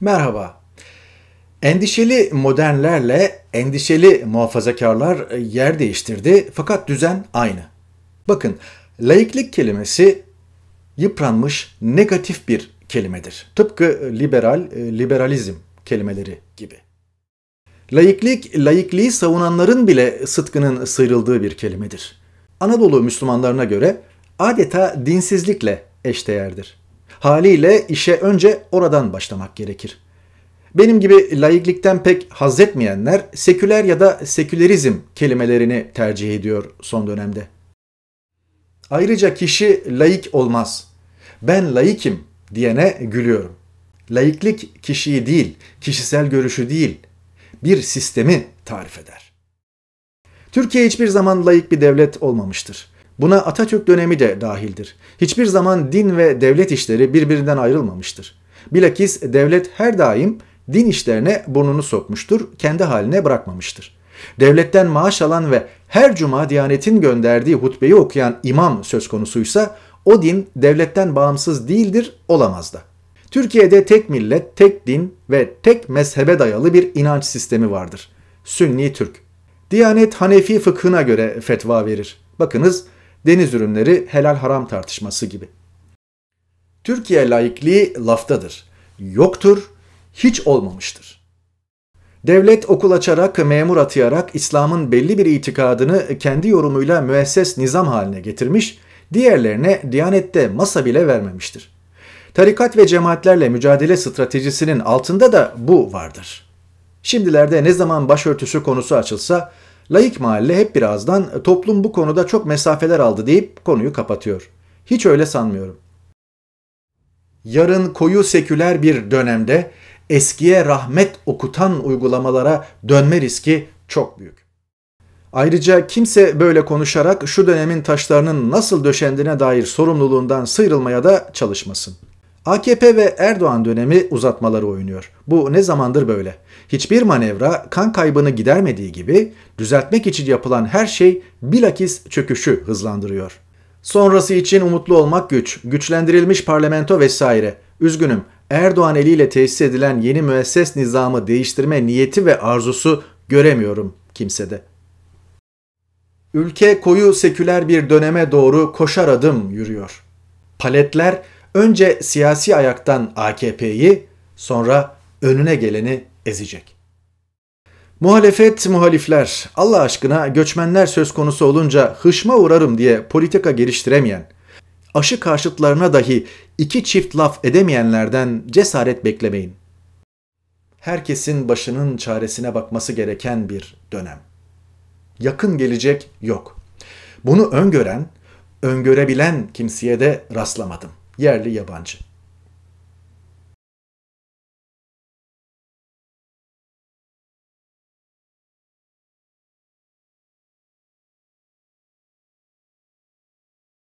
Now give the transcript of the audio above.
Merhaba. Endişeli modernlerle endişeli muhafazakarlar e, yer değiştirdi fakat düzen aynı. Bakın, laiklik kelimesi yıpranmış negatif bir kelimedir. Tıpkı e, liberal, e, liberalizm kelimeleri gibi. Laiklik, laikliği savunanların bile sıtkının sıyrıldığı bir kelimedir. Anadolu Müslümanlarına göre adeta dinsizlikle eşdeğerdir. Haliyle işe önce oradan başlamak gerekir. Benim gibi laiklikten pek haz etmeyenler seküler ya da sekülerizm kelimelerini tercih ediyor son dönemde. Ayrıca kişi laik olmaz. Ben laikim diyene gülüyorum. Laiklik kişiyi değil, kişisel görüşü değil, bir sistemi tarif eder. Türkiye hiçbir zaman layık bir devlet olmamıştır. Buna Atatürk dönemi de dahildir. Hiçbir zaman din ve devlet işleri birbirinden ayrılmamıştır. Bilakis devlet her daim din işlerine burnunu sokmuştur, kendi haline bırakmamıştır. Devletten maaş alan ve her cuma Diyanet'in gönderdiği hutbeyi okuyan imam söz konusuysa o din devletten bağımsız değildir, olamaz da. Türkiye'de tek millet, tek din ve tek mezhebe dayalı bir inanç sistemi vardır. Sünni Türk. Diyanet Hanefi fıkhına göre fetva verir. Bakınız deniz ürünleri helal haram tartışması gibi. Türkiye laikliği laftadır, yoktur, hiç olmamıştır. Devlet okul açarak, memur atayarak İslam'ın belli bir itikadını kendi yorumuyla müesses nizam haline getirmiş, diğerlerine diyanette masa bile vermemiştir. Tarikat ve cemaatlerle mücadele stratejisinin altında da bu vardır. Şimdilerde ne zaman başörtüsü konusu açılsa Layık mahalle hep birazdan e, toplum bu konuda çok mesafeler aldı deyip konuyu kapatıyor. Hiç öyle sanmıyorum. Yarın koyu seküler bir dönemde eskiye rahmet okutan uygulamalara dönme riski çok büyük. Ayrıca kimse böyle konuşarak şu dönemin taşlarının nasıl döşendiğine dair sorumluluğundan sıyrılmaya da çalışmasın. AKP ve Erdoğan dönemi uzatmaları oynuyor. Bu ne zamandır böyle. Hiçbir manevra kan kaybını gidermediği gibi düzeltmek için yapılan her şey bilakis çöküşü hızlandırıyor. Sonrası için umutlu olmak güç, güçlendirilmiş parlamento vesaire. Üzgünüm Erdoğan eliyle tesis edilen yeni müesses nizamı değiştirme niyeti ve arzusu göremiyorum kimsede. Ülke koyu seküler bir döneme doğru koşar adım yürüyor. Paletler önce siyasi ayaktan AKP'yi sonra önüne geleni ezecek. Muhalefet muhalifler Allah aşkına göçmenler söz konusu olunca hışma uğrarım diye politika geliştiremeyen, aşı karşıtlarına dahi iki çift laf edemeyenlerden cesaret beklemeyin. Herkesin başının çaresine bakması gereken bir dönem. Yakın gelecek yok. Bunu öngören, öngörebilen kimseye de rastlamadım yerli yabancı.